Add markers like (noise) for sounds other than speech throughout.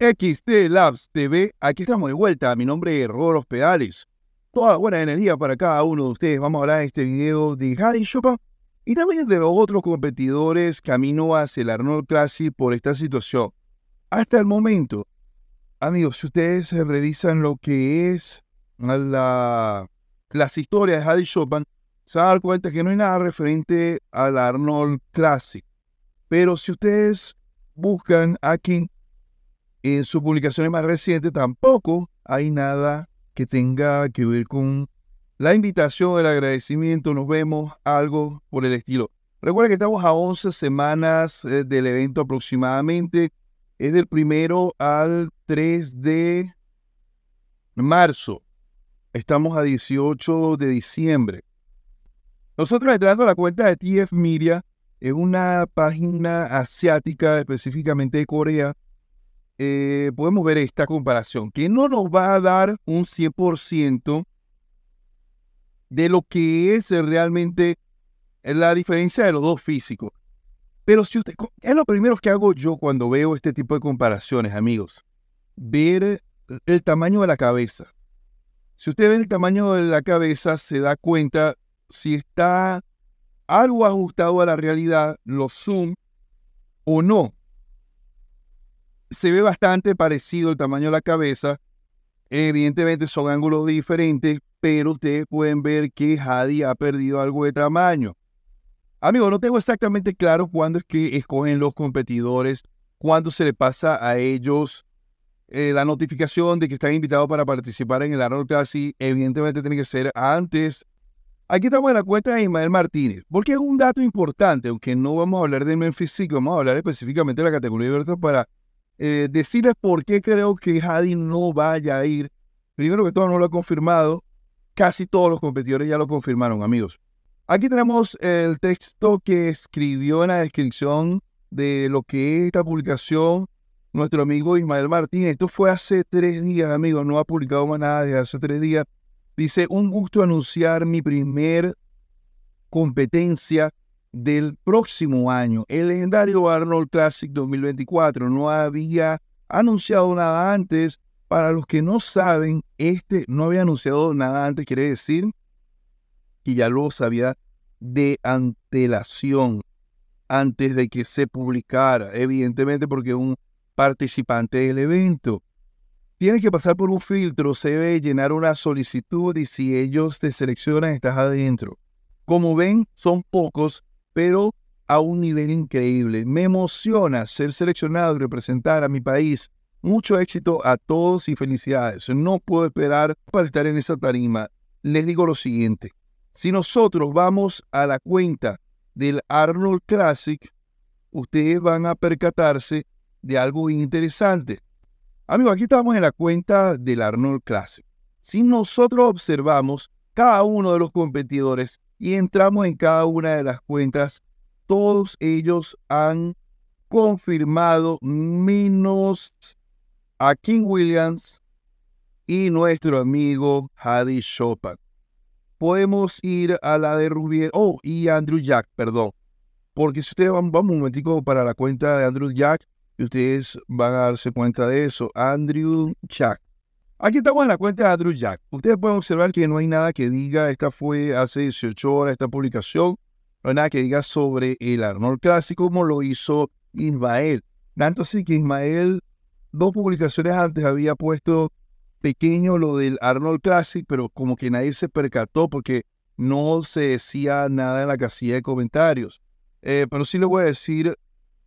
XT Labs TV, aquí estamos de vuelta. Mi nombre es Roros Pedales. Toda buena energía para cada uno de ustedes. Vamos a hablar en este video de Harry Chopin y también de los otros competidores camino hacia el Arnold Classic por esta situación. Hasta el momento, amigos, si ustedes revisan lo que es la, las historias de Harry Chopin, se van dar cuenta que no hay nada referente al Arnold Classic. Pero si ustedes buscan aquí en sus publicaciones más recientes tampoco hay nada que tenga que ver con la invitación, el agradecimiento, nos vemos, algo por el estilo. Recuerda que estamos a 11 semanas eh, del evento aproximadamente. Es del primero al 3 de marzo. Estamos a 18 de diciembre. Nosotros entrando a la cuenta de TF Media, es una página asiática, específicamente de Corea, eh, podemos ver esta comparación, que no nos va a dar un 100% de lo que es realmente la diferencia de los dos físicos. Pero si usted, es lo primero que hago yo cuando veo este tipo de comparaciones, amigos, ver el tamaño de la cabeza. Si usted ve el tamaño de la cabeza, se da cuenta si está algo ajustado a la realidad, los zoom o no se ve bastante parecido el tamaño de la cabeza. Evidentemente son ángulos diferentes, pero ustedes pueden ver que Hadi ha perdido algo de tamaño. Amigos, no tengo exactamente claro cuándo es que escogen los competidores, cuándo se le pasa a ellos eh, la notificación de que están invitados para participar en el Arnold Classic. Evidentemente tiene que ser antes. Aquí estamos en la cuenta de Ismael Martínez, porque es un dato importante, aunque no vamos a hablar de Memphis vamos a hablar específicamente de la categoría de para eh, decirles por qué creo que Hadi no vaya a ir. Primero que todo, no lo ha confirmado. Casi todos los competidores ya lo confirmaron, amigos. Aquí tenemos el texto que escribió en la descripción de lo que es esta publicación nuestro amigo Ismael Martínez. Esto fue hace tres días, amigos. No ha publicado más nada desde hace tres días. Dice, un gusto anunciar mi primer competencia del próximo año, el legendario Arnold Classic 2024. No había anunciado nada antes. Para los que no saben, este no había anunciado nada antes, quiere decir que ya lo sabía de antelación, antes de que se publicara, evidentemente porque un participante del evento. tiene que pasar por un filtro, se debe llenar una solicitud y si ellos te seleccionan estás adentro. Como ven, son pocos pero a un nivel increíble. Me emociona ser seleccionado y representar a mi país. Mucho éxito a todos y felicidades. No puedo esperar para estar en esa tarima. Les digo lo siguiente. Si nosotros vamos a la cuenta del Arnold Classic, ustedes van a percatarse de algo interesante. Amigos, aquí estamos en la cuenta del Arnold Classic. Si nosotros observamos, cada uno de los competidores y entramos en cada una de las cuentas, todos ellos han confirmado menos a King Williams y nuestro amigo Hadi Chopin. Podemos ir a la de Rubier, oh, y Andrew Jack, perdón. Porque si ustedes van, vamos un momentico para la cuenta de Andrew Jack, y ustedes van a darse cuenta de eso. Andrew Jack. Aquí estamos en la cuenta de Andrew Jack. Ustedes pueden observar que no hay nada que diga, esta fue hace 18 horas esta publicación, no hay nada que diga sobre el Arnold Classic como lo hizo Ismael. Tanto así que Ismael, dos publicaciones antes había puesto pequeño lo del Arnold Classic, pero como que nadie se percató porque no se decía nada en la casilla de comentarios. Eh, pero sí le voy a decir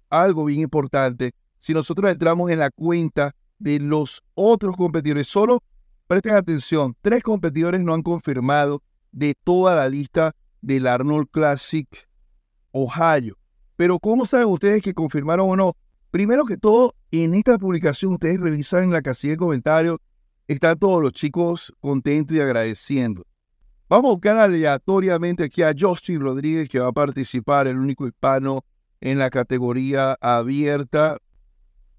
algo bien importante. Si nosotros entramos en la cuenta de los otros competidores. Solo presten atención, tres competidores no han confirmado de toda la lista del Arnold Classic Ohio. Pero ¿cómo saben ustedes que confirmaron o no? Primero que todo, en esta publicación ustedes revisan en la casilla de comentarios, están todos los chicos contentos y agradeciendo. Vamos a buscar aleatoriamente aquí a Justin Rodríguez, que va a participar, el único hispano en la categoría abierta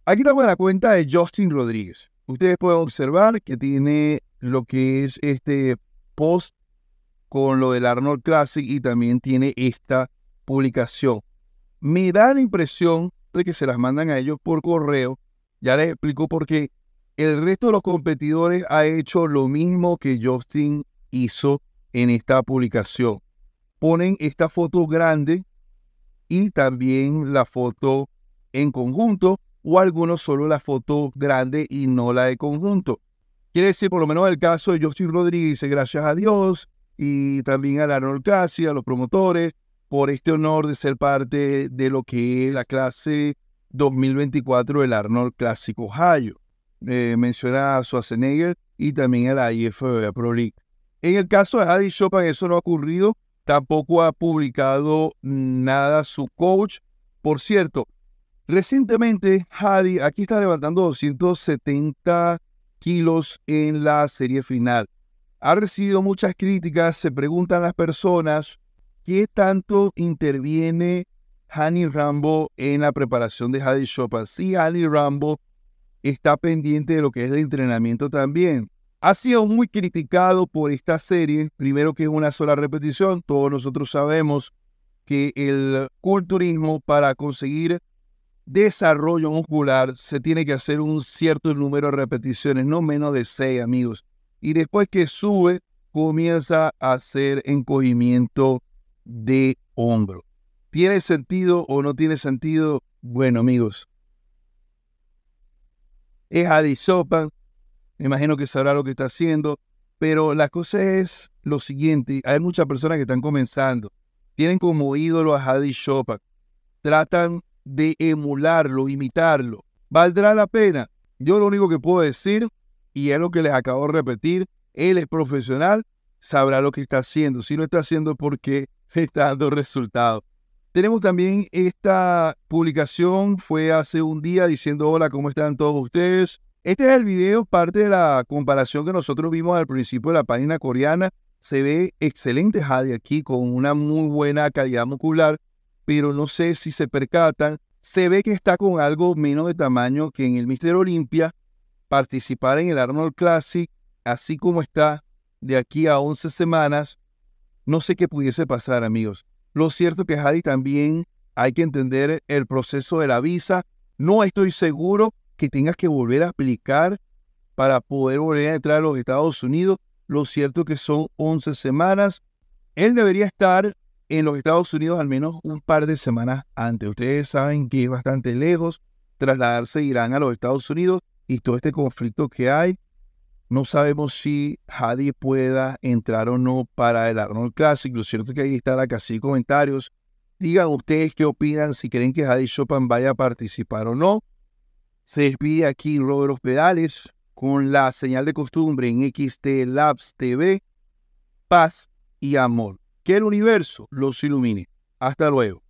Aquí estamos en la cuenta de Justin Rodríguez. Ustedes pueden observar que tiene lo que es este post con lo del Arnold Classic y también tiene esta publicación. Me da la impresión de que se las mandan a ellos por correo. Ya les explico por qué. El resto de los competidores ha hecho lo mismo que Justin hizo en esta publicación. Ponen esta foto grande y también la foto en conjunto o algunos solo la foto grande y no la de conjunto. Quiere decir, por lo menos el caso de Justin Rodríguez, gracias a Dios y también a Arnold Classic a los promotores, por este honor de ser parte de lo que es la clase 2024 del Arnold Clásico Ohio. Eh, menciona a Schwarzenegger y también a la IFE Pro League. En el caso de Adi Chopin, eso no ha ocurrido. Tampoco ha publicado nada su coach. Por cierto, Recientemente, Hadi aquí está levantando 270 kilos en la serie final. Ha recibido muchas críticas, se preguntan las personas qué tanto interviene Hani Rambo en la preparación de Hadi Chopin. Si sí, Hani Rambo está pendiente de lo que es el entrenamiento también. Ha sido muy criticado por esta serie, primero que es una sola repetición, todos nosotros sabemos que el culturismo para conseguir desarrollo muscular se tiene que hacer un cierto número de repeticiones, no menos de 6 amigos. Y después que sube, comienza a hacer encogimiento de hombro. ¿Tiene sentido o no tiene sentido? Bueno, amigos, es Adisopan, me imagino que sabrá lo que está haciendo, pero la cosa es lo siguiente, hay muchas personas que están comenzando, tienen como ídolo a Hadi tratan de emularlo, imitarlo. ¿Valdrá la pena? Yo lo único que puedo decir, y es lo que les acabo de repetir, él es profesional, sabrá lo que está haciendo. Si lo está haciendo porque (laughs) está dando resultados. Tenemos también esta publicación, fue hace un día diciendo hola, ¿cómo están todos ustedes? Este es el video, parte de la comparación que nosotros vimos al principio de la página coreana. Se ve excelente Jade aquí con una muy buena calidad muscular pero no sé si se percatan. Se ve que está con algo menos de tamaño que en el Mister Olimpia. Participar en el Arnold Classic, así como está, de aquí a 11 semanas, no sé qué pudiese pasar, amigos. Lo cierto que Hadi también hay que entender el proceso de la visa. No estoy seguro que tengas que volver a aplicar para poder volver a entrar a los Estados Unidos. Lo cierto que son 11 semanas. Él debería estar en los Estados Unidos al menos un par de semanas antes. Ustedes saben que es bastante lejos trasladarse Irán a los Estados Unidos y todo este conflicto que hay. No sabemos si Hadi pueda entrar o no para el Arnold Classic. Lo cierto es que ahí está la casilla comentarios. Digan ustedes qué opinan, si creen que Hadi Chopin vaya a participar o no. Se despide aquí Robert Ospedales con la señal de costumbre en XT Labs TV. Paz y amor que el universo los ilumine. Hasta luego.